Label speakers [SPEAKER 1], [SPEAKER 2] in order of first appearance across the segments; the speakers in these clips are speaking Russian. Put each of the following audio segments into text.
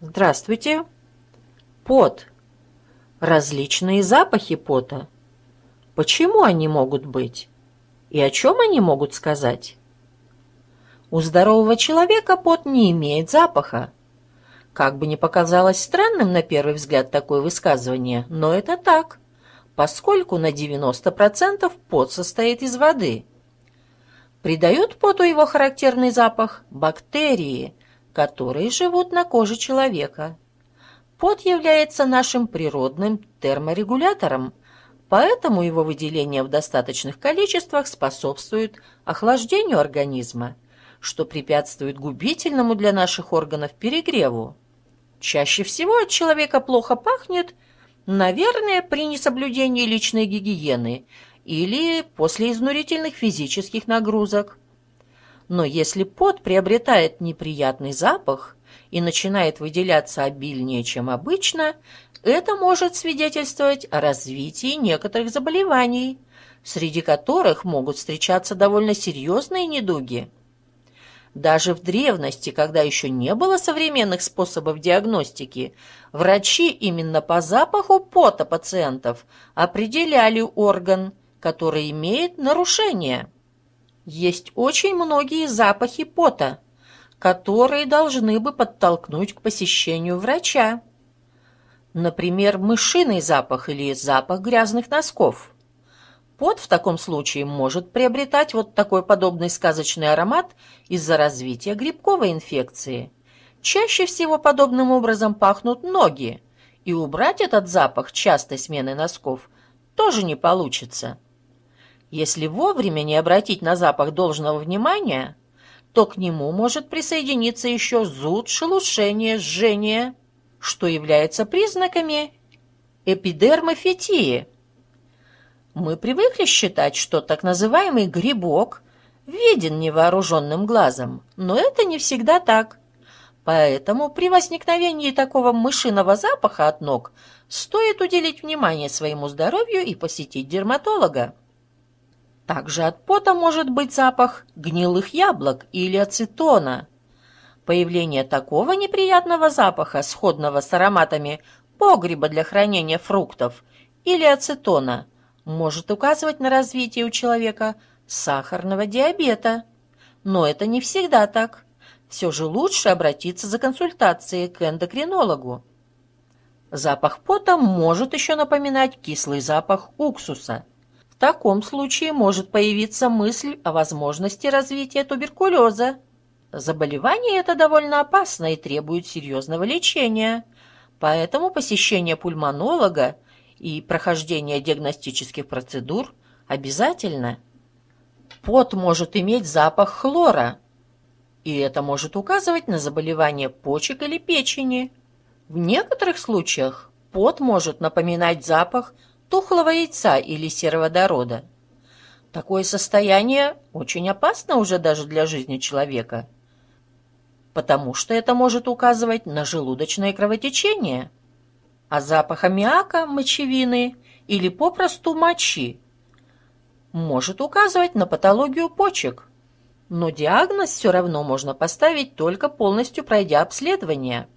[SPEAKER 1] Здравствуйте. Пот. Различные запахи пота. Почему они могут быть? И о чем они могут сказать? У здорового человека пот не имеет запаха. Как бы ни показалось странным на первый взгляд такое высказывание, но это так, поскольку на 90% пот состоит из воды. Придают поту его характерный запах бактерии – которые живут на коже человека. Пот является нашим природным терморегулятором, поэтому его выделение в достаточных количествах способствует охлаждению организма, что препятствует губительному для наших органов перегреву. Чаще всего от человека плохо пахнет, наверное, при несоблюдении личной гигиены или после изнурительных физических нагрузок. Но если пот приобретает неприятный запах и начинает выделяться обильнее, чем обычно, это может свидетельствовать о развитии некоторых заболеваний, среди которых могут встречаться довольно серьезные недуги. Даже в древности, когда еще не было современных способов диагностики, врачи именно по запаху пота пациентов определяли орган, который имеет нарушение есть очень многие запахи пота, которые должны бы подтолкнуть к посещению врача. Например, мышиный запах или запах грязных носков. Пот в таком случае может приобретать вот такой подобный сказочный аромат из-за развития грибковой инфекции. Чаще всего подобным образом пахнут ноги, и убрать этот запах частой смены носков тоже не получится. Если вовремя не обратить на запах должного внимания, то к нему может присоединиться еще зуд, шелушение, жжение, что является признаками эпидермы Мы привыкли считать, что так называемый грибок виден невооруженным глазом, но это не всегда так. Поэтому при возникновении такого мышиного запаха от ног стоит уделить внимание своему здоровью и посетить дерматолога. Также от пота может быть запах гнилых яблок или ацетона. Появление такого неприятного запаха, сходного с ароматами погреба для хранения фруктов или ацетона, может указывать на развитие у человека сахарного диабета. Но это не всегда так. Все же лучше обратиться за консультацией к эндокринологу. Запах пота может еще напоминать кислый запах уксуса – в таком случае может появиться мысль о возможности развития туберкулеза. Заболевание это довольно опасно и требует серьезного лечения, поэтому посещение пульмонолога и прохождение диагностических процедур обязательно. Пот может иметь запах хлора, и это может указывать на заболевание почек или печени. В некоторых случаях пот может напоминать запах тухлого яйца или сероводорода. Такое состояние очень опасно уже даже для жизни человека, потому что это может указывать на желудочное кровотечение, а запах аммиака, мочевины или попросту мочи может указывать на патологию почек. Но диагноз все равно можно поставить, только полностью пройдя обследование.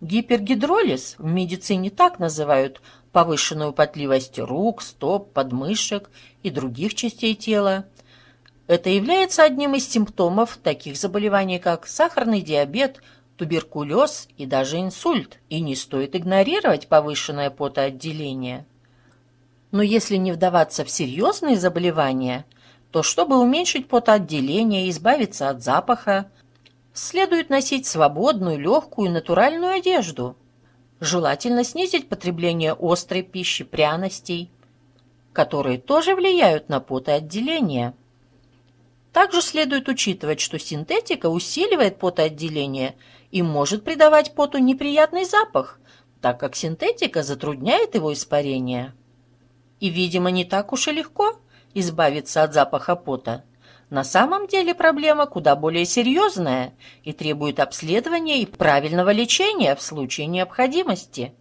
[SPEAKER 1] Гипергидролиз в медицине так называют повышенную потливость рук, стоп, подмышек и других частей тела. Это является одним из симптомов таких заболеваний, как сахарный диабет, туберкулез и даже инсульт, и не стоит игнорировать повышенное потоотделение. Но если не вдаваться в серьезные заболевания, то чтобы уменьшить потоотделение и избавиться от запаха, следует носить свободную, легкую и натуральную одежду – Желательно снизить потребление острой пищи, пряностей, которые тоже влияют на потоотделение. Также следует учитывать, что синтетика усиливает потоотделение и может придавать поту неприятный запах, так как синтетика затрудняет его испарение. И, видимо, не так уж и легко избавиться от запаха пота. На самом деле проблема куда более серьезная и требует обследования и правильного лечения в случае необходимости.